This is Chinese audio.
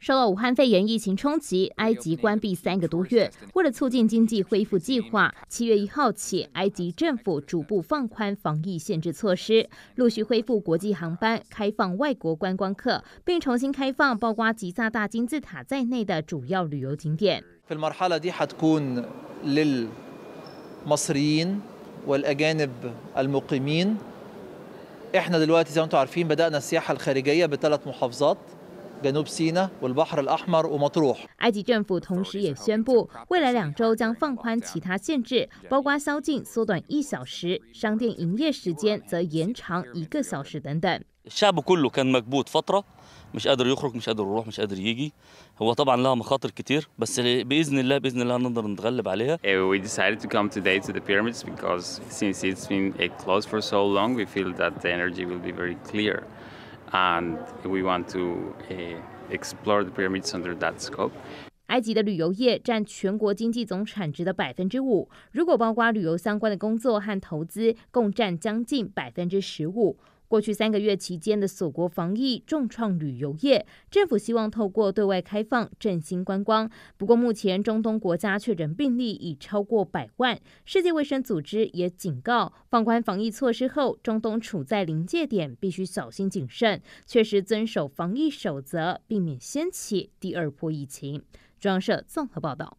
受到武汉肺炎疫情冲击，埃及关闭三个多月。为了促进经济恢复计划，七月一号起，埃及政府逐步放宽防疫限制措施，陆续恢复国际航班，开放外国观光客，并重新开放包括吉萨大金字塔在内的主要旅游景点。جنوب سيناء والبحر الأحمر ومطروح. ومطروح。埃及政府同时也宣布，未来两周将放宽其他限制，包括宵禁缩短一小时，商店营业时间则延长一个小时等等。الشعب كله كان مكبوت فترة مش قادر يخرج مش قادر يروح مش قادر يجي هو طبعا لها مخاطر كتير بس باذن الله باذن الله نقدر نتغلب عليها We decided to come today to the pyramids because since it's been closed for so long we feel that the energy will be very clear 埃及的旅游业占全国经济总产值的百分之五，如果包括旅游相关的工作和投资，共占将近百分之十五。过去三个月期间的锁国防疫重创旅游业，政府希望透过对外开放振兴观光。不过，目前中东国家确诊病例已超过百万，世界卫生组织也警告，放宽防疫措施后，中东处在临界点，必须小心谨慎，确实遵守防疫守则，避免掀起第二波疫情。中央社综合报道。